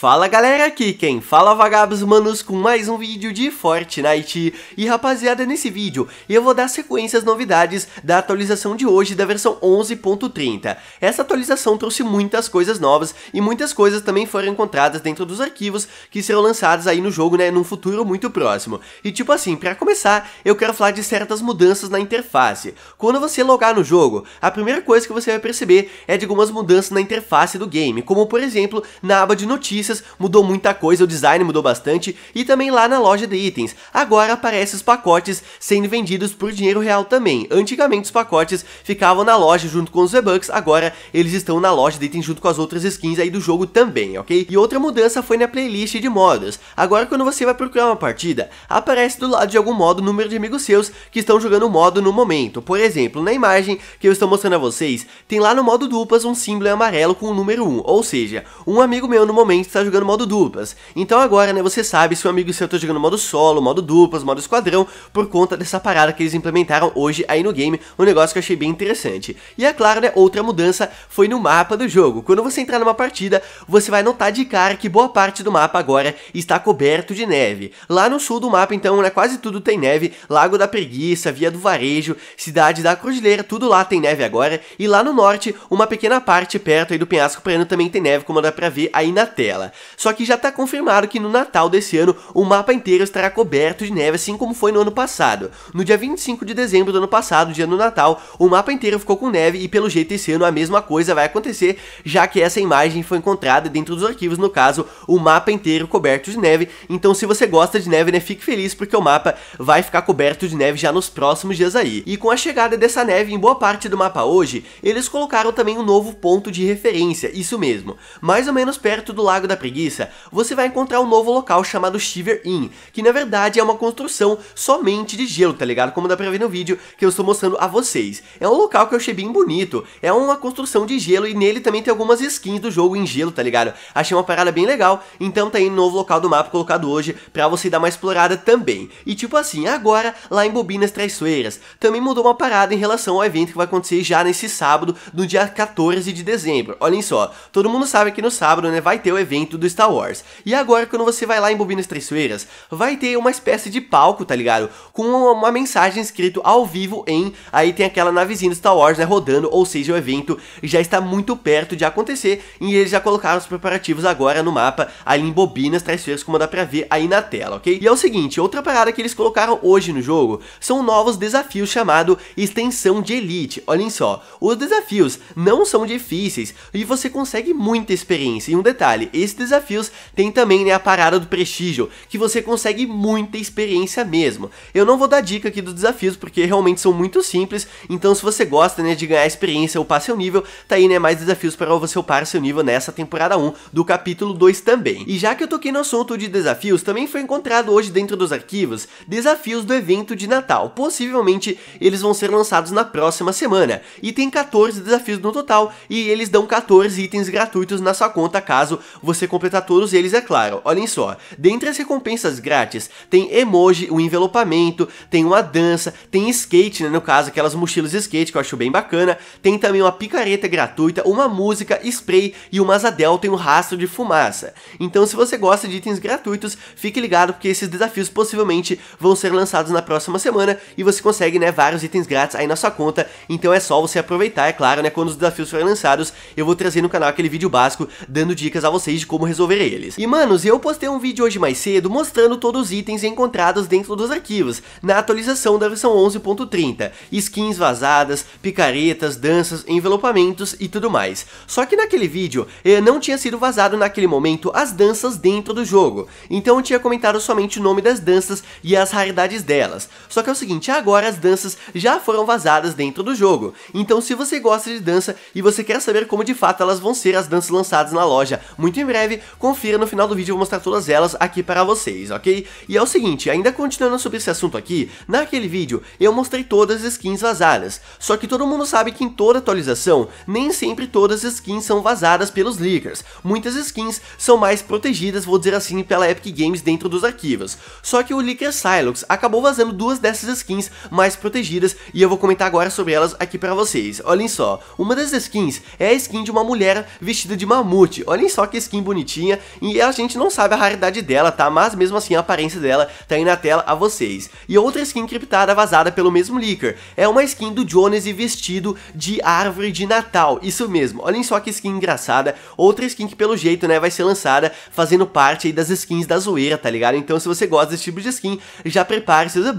Fala galera, aqui quem fala é vagabos manos com mais um vídeo de Fortnite E rapaziada, nesse vídeo eu vou dar sequência às novidades da atualização de hoje da versão 11.30 Essa atualização trouxe muitas coisas novas e muitas coisas também foram encontradas dentro dos arquivos que serão lançados aí no jogo, né, num futuro muito próximo E tipo assim, pra começar, eu quero falar de certas mudanças na interface Quando você logar no jogo, a primeira coisa que você vai perceber é de algumas mudanças na interface do game Como por exemplo, na aba de notícias notícias, mudou muita coisa, o design mudou bastante e também lá na loja de itens. Agora aparecem os pacotes sendo vendidos por dinheiro real também. Antigamente os pacotes ficavam na loja junto com os V-Bucks, agora eles estão na loja de itens junto com as outras skins aí do jogo também, ok? E outra mudança foi na playlist de modos. Agora quando você vai procurar uma partida, aparece do lado de algum modo o número de amigos seus que estão jogando o modo no momento. Por exemplo, na imagem que eu estou mostrando a vocês, tem lá no modo duplas um símbolo amarelo com o número 1, ou seja, um amigo meu no momento está está jogando modo duplas. Então agora, né, você sabe se o amigo amigo seu está jogando modo solo, modo duplas, modo esquadrão, por conta dessa parada que eles implementaram hoje aí no game, um negócio que eu achei bem interessante. E é claro, né, outra mudança foi no mapa do jogo. Quando você entrar numa partida, você vai notar de cara que boa parte do mapa agora está coberto de neve. Lá no sul do mapa, então, né, quase tudo tem neve, Lago da Preguiça, Via do Varejo, Cidade da Cruzilheira, tudo lá tem neve agora, e lá no norte, uma pequena parte perto aí do penhasco praiano também tem neve, como dá pra ver aí na tela. Só que já está confirmado que no Natal desse ano o mapa inteiro estará coberto de neve, assim como foi no ano passado. No dia 25 de dezembro do ano passado, dia do Natal, o mapa inteiro ficou com neve e pelo jeito esse ano a mesma coisa vai acontecer, já que essa imagem foi encontrada dentro dos arquivos, no caso, o mapa inteiro coberto de neve. Então se você gosta de neve, né, fique feliz porque o mapa vai ficar coberto de neve já nos próximos dias aí. E com a chegada dessa neve em boa parte do mapa hoje, eles colocaram também um novo ponto de referência, isso mesmo, mais ou menos perto do Lago da preguiça, você vai encontrar um novo local chamado Shiver Inn, que na verdade é uma construção somente de gelo, tá ligado? Como dá pra ver no vídeo que eu estou mostrando a vocês. É um local que eu achei bem bonito, é uma construção de gelo e nele também tem algumas skins do jogo em gelo, tá ligado? Achei uma parada bem legal, então tá aí um novo local do mapa colocado hoje pra você dar uma explorada também. E tipo assim, agora lá em Bobinas Traiçoeiras, também mudou uma parada em relação ao evento que vai acontecer já nesse sábado, no dia 14 de dezembro. Olhem só, todo mundo sabe que no sábado, né, vai ter o evento evento do Star Wars. E agora, quando você vai lá em Bobinas Traiçoeiras, vai ter uma espécie de palco, tá ligado? Com uma, mensagem escrita ao vivo em. Aí tem aquela navezinha do Star Wars, né? Rodando, ou seja, o evento já está muito perto de acontecer e eles já colocaram os preparativos agora no mapa, ali em Bobinas Traiçoeiras, como dá pra ver aí na tela, ok? E é o seguinte, outra parada que eles colocaram hoje no jogo são novos desafios chamado Extensão de Elite. Olhem só, os desafios não são difíceis e você consegue muita experiência. E um detalhe, esse esses desafios tem também né, a parada do prestígio, que você consegue muita experiência mesmo. Eu não vou dar dica aqui dos desafios, porque realmente são muito simples, então se você gosta né, de ganhar experiência ou upar seu nível, tá aí né, mais desafios para você upar seu nível nessa temporada 1 do capítulo 2 também. E já que eu toquei no assunto de desafios, também foi encontrado hoje dentro dos arquivos desafios do evento de Natal. Possivelmente eles vão ser lançados na próxima semana. E tem 14 desafios no total, e eles dão 14 itens gratuitos na sua conta caso você você completar todos eles, é claro. Olhem só, dentre as recompensas grátis, tem emoji, um envelopamento, tem uma dança, tem skate, né, no caso, aquelas mochilas de skate que eu acho bem bacana, tem também uma picareta gratuita, uma música, spray e uma asa delta e um rastro de fumaça. Então se você gosta de itens gratuitos, fique ligado porque esses desafios possivelmente vão ser lançados na próxima semana e você consegue né, vários itens grátis aí na sua conta, então é só você aproveitar, é claro, né, quando os desafios forem lançados, eu vou trazer no canal aquele vídeo básico dando dicas a vocês de como resolver eles. E manos, eu postei um vídeo hoje mais cedo mostrando todos os itens encontrados dentro dos arquivos, na atualização da versão 11.30, skins vazadas, picaretas, danças, envelopamentos e tudo mais. Só que naquele vídeo, eh, não tinha sido vazado naquele momento as danças dentro do jogo, então eu tinha comentado somente o nome das danças e as raridades delas. Só que é o seguinte, agora as danças já foram vazadas dentro do jogo, então se você gosta de dança e você quer saber como de fato elas vão ser as danças lançadas na loja muito em breve, confira no final do vídeo, eu vou mostrar todas elas aqui para vocês, ok? E é o seguinte, ainda continuando sobre esse assunto aqui, naquele vídeo eu mostrei todas as skins vazadas, só que todo mundo sabe que em toda atualização, nem sempre todas as skins são vazadas pelos leakers, muitas skins são mais protegidas, vou dizer assim, pela Epic Games dentro dos arquivos, só que o leaker Silox acabou vazando duas dessas skins mais protegidas e eu vou comentar agora sobre elas aqui para vocês, olhem só, uma das skins é a skin de uma mulher vestida de mamute, olhem só que skin bonitinha e a gente não sabe a raridade dela, tá? Mas mesmo assim a aparência dela tá aí na tela a vocês. E outra skin criptada vazada pelo mesmo leaker, é uma skin do Jones vestido de árvore de Natal, isso mesmo, olhem só que skin engraçada, outra skin que pelo jeito, né, vai ser lançada fazendo parte aí das skins da zoeira, tá ligado? Então se você gosta desse tipo de skin, já prepare seus e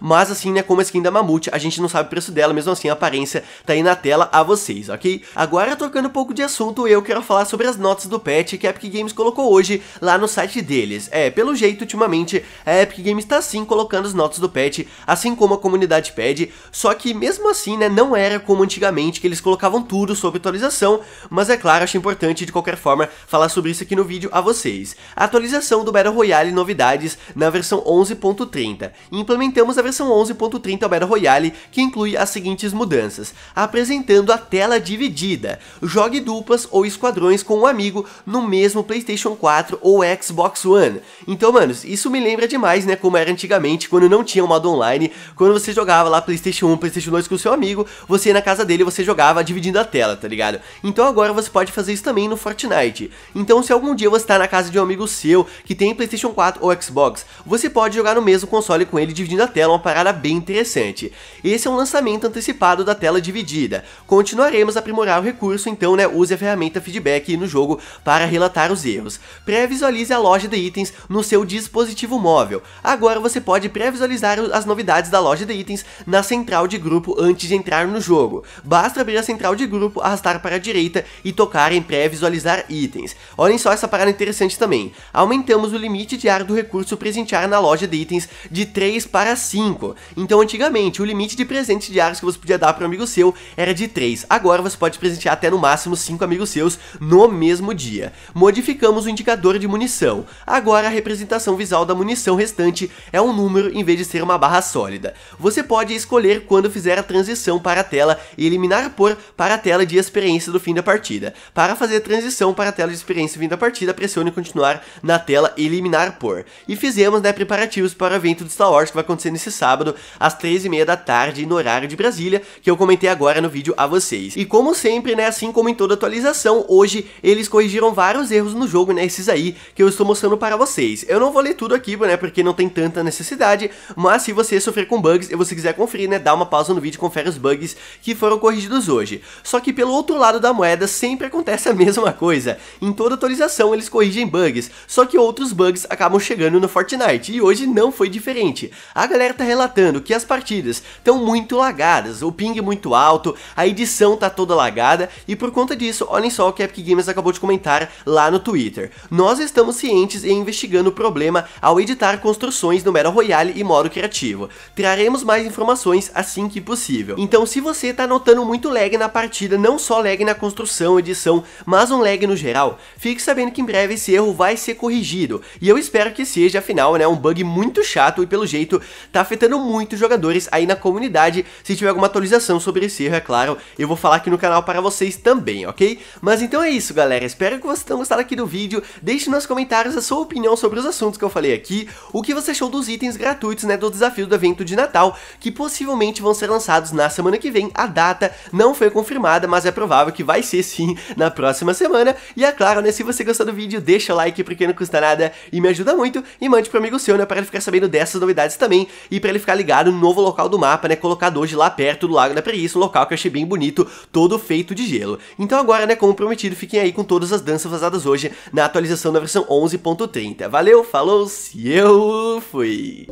mas assim, né, como a skin da Mamute, a gente não sabe o preço dela, mesmo assim a aparência tá aí na tela a vocês, ok? Agora trocando um pouco de assunto, eu quero falar sobre as notas do patch, que é Epic Games colocou hoje lá no site deles. É, pelo jeito, ultimamente, a Epic Games está sim colocando as notas do patch, assim como a comunidade pede, só que mesmo assim, né, não era como antigamente, que eles colocavam tudo sobre atualização, mas é claro, acho importante, de qualquer forma, falar sobre isso aqui no vídeo a vocês. A atualização do Battle Royale novidades na versão 11.30. Implementamos a versão 11.30 ao Battle Royale, que inclui as seguintes mudanças, apresentando a tela dividida, jogue duplas ou esquadrões com um amigo no mesmo mesmo PlayStation 4 ou Xbox One. Então, manos, isso me lembra demais, né, como era antigamente, quando não tinha um modo online, quando você jogava lá PlayStation 1, PlayStation 2 com o seu amigo, você ia na casa dele, você jogava dividindo a tela, tá ligado? Então agora você pode fazer isso também no Fortnite. Então, se algum dia você tá na casa de um amigo seu que tem PlayStation 4 ou Xbox, você pode jogar no mesmo console com ele dividindo a tela, uma parada bem interessante. Esse é um lançamento antecipado da tela dividida. Continuaremos a aprimorar o recurso, então, né, use a ferramenta feedback no jogo para relatar tratar os erros. Pré-visualize a loja de itens no seu dispositivo móvel. Agora você pode pré-visualizar as novidades da loja de itens na central de grupo antes de entrar no jogo. Basta abrir a central de grupo, arrastar para a direita e tocar em pré-visualizar itens. Olhem só essa parada interessante também. Aumentamos o limite diário do recurso presentear na loja de itens de 3 para 5. Então antigamente o limite de presentes diários que você podia dar para um amigo seu era de 3. Agora você pode presentear até no máximo 5 amigos seus no mesmo dia modificamos o indicador de munição. Agora a representação visual da munição restante é um número em vez de ser uma barra sólida. Você pode escolher quando fizer a transição para a tela e eliminar por para a tela de experiência do fim da partida. Para fazer a transição para a tela de experiência do fim da partida, pressione continuar na tela eliminar por. E fizemos né, preparativos para o evento do Star Wars que vai acontecer nesse sábado às 13h30 da tarde no horário de Brasília, que eu comentei agora no vídeo a vocês. E como sempre, né, assim como em toda atualização, hoje eles corrigiram vários vários erros no jogo, né, esses aí que eu estou mostrando para vocês. Eu não vou ler tudo aqui, né, porque não tem tanta necessidade, mas se você sofrer com bugs e você quiser conferir, né, dá uma pausa no vídeo e confere os bugs que foram corrigidos hoje. Só que pelo outro lado da moeda sempre acontece a mesma coisa. Em toda atualização eles corrigem bugs, só que outros bugs acabam chegando no Fortnite e hoje não foi diferente. A galera tá relatando que as partidas estão muito lagadas, o ping muito alto, a edição tá toda lagada e por conta disso, olhem só o que a Epic Games acabou de comentar lá lá no Twitter. Nós estamos cientes e investigando o problema ao editar construções no Battle Royale e modo criativo. Traremos mais informações assim que possível. Então se você está notando muito lag na partida, não só lag na construção, edição, mas um lag no geral, fique sabendo que em breve esse erro vai ser corrigido. E eu espero que seja, afinal, né, um bug muito chato e pelo jeito tá afetando muitos jogadores aí na comunidade. Se tiver alguma atualização sobre esse erro, é claro, eu vou falar aqui no canal para vocês também, ok? Mas então é isso, galera. Espero que vocês tenham gostado aqui do vídeo, deixe nos comentários a sua opinião sobre os assuntos que eu falei aqui, o que você achou dos itens gratuitos né, do desafio do evento de Natal, que possivelmente vão ser lançados na semana que vem, a data não foi confirmada, mas é provável que vai ser sim na próxima semana, e é claro, né, se você gostou do vídeo, deixa o like porque não custa nada e me ajuda muito, e mande pro amigo seu, né, para ele ficar sabendo dessas novidades também, e para ele ficar ligado no novo local do mapa, né, colocado hoje lá perto do Lago da Preguiça, um local que eu achei bem bonito, todo feito de gelo. Então agora, né, como prometido, fiquem aí com todas as danças vazadas lançados hoje na atualização da versão 11.30. Valeu, falou, se eu fui!